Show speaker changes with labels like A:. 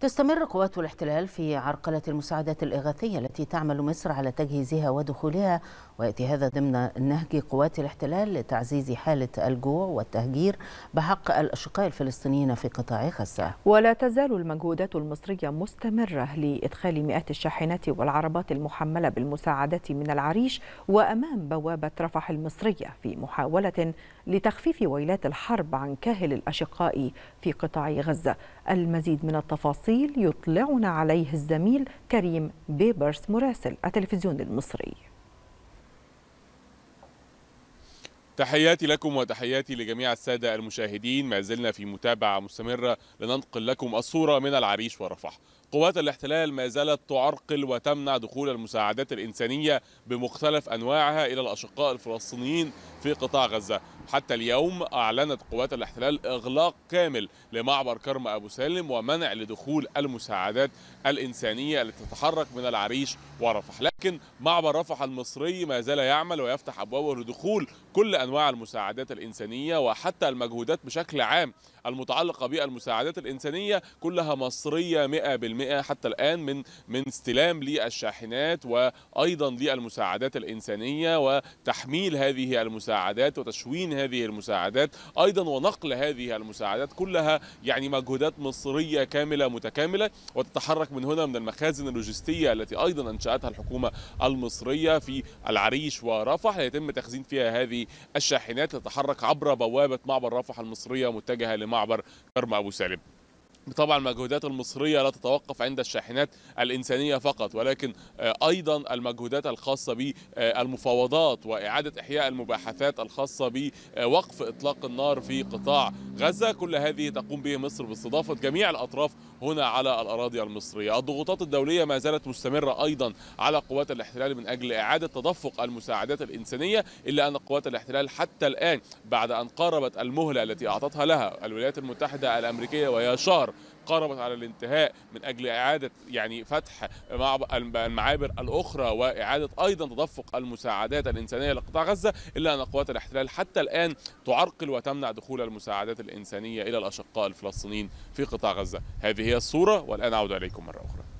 A: تستمر قوات الاحتلال في عرقلة المساعدات الإغاثية التي تعمل مصر على تجهيزها ودخولها ويأتي هذا ضمن نهج قوات الاحتلال لتعزيز حالة الجوع والتهجير بحق الأشقاء الفلسطينيين في قطاع غزة
B: ولا تزال المجهودات المصرية مستمرة لإدخال مئات الشاحنات والعربات المحملة بالمساعدات من العريش وأمام بوابة رفح المصرية في محاولة لتخفيف ويلات الحرب عن كاهل الأشقاء في قطاع غزة المزيد من التفاصيل تفاصيل يطلعنا عليه الزميل كريم بيبرس مراسل التلفزيون المصري
C: تحياتي لكم وتحياتي لجميع السادة المشاهدين ما زلنا في متابعة مستمرة لننقل لكم الصورة من العريش ورفح قوات الاحتلال ما زالت تعرقل وتمنع دخول المساعدات الإنسانية بمختلف أنواعها إلى الأشقاء الفلسطينيين في قطاع غزة حتى اليوم أعلنت قوات الاحتلال إغلاق كامل لمعبر كرم أبو سالم ومنع لدخول المساعدات الإنسانية التي تتحرك من العريش ورفح لكن معبر رفح المصري ما زال يعمل ويفتح أبوابه لدخول كل أنواع المساعدات الإنسانية وحتى المجهودات بشكل عام المتعلقة بالمساعدات الإنسانية كلها مصرية 100% حتى الآن من من استلام للشاحنات وأيضا للمساعدات الإنسانية وتحميل هذه المساعدات وتشوين هذه المساعدات أيضا ونقل هذه المساعدات كلها يعني مجهودات مصرية كاملة متكاملة وتتحرك من هنا من المخازن اللوجستية التي أيضا أنشأتها الحكومة المصرية في العريش ورفح ليتم تخزين فيها هذه الشاحنات تتحرك عبر بوابة معبر رفح المصرية متجهة لمعبر كرم ابو سالم طبعا المجهودات المصرية لا تتوقف عند الشاحنات الإنسانية فقط ولكن آه، أيضا المجهودات الخاصة بالمفاوضات وإعادة إحياء المباحثات الخاصة بوقف إطلاق النار في قطاع غزة كل هذه تقوم به مصر باستضافة جميع الأطراف هنا على الأراضي المصرية الضغوطات الدولية ما زالت مستمرة أيضا على قوات الاحتلال من أجل إعادة تدفق المساعدات الإنسانية إلا أن قوات الاحتلال حتى الآن بعد أن قاربت المهلة التي أعطتها لها الولايات المتحدة الأمريكية وهي شهر قربت على الانتهاء من اجل اعاده يعني فتح المعابر الاخرى واعاده ايضا تدفق المساعدات الانسانيه لقطاع غزه الا ان قوات الاحتلال حتى الان تعرقل وتمنع دخول المساعدات الانسانيه الى الاشقاء الفلسطينيين في قطاع غزه هذه هي الصوره والان اعود اليكم مره اخرى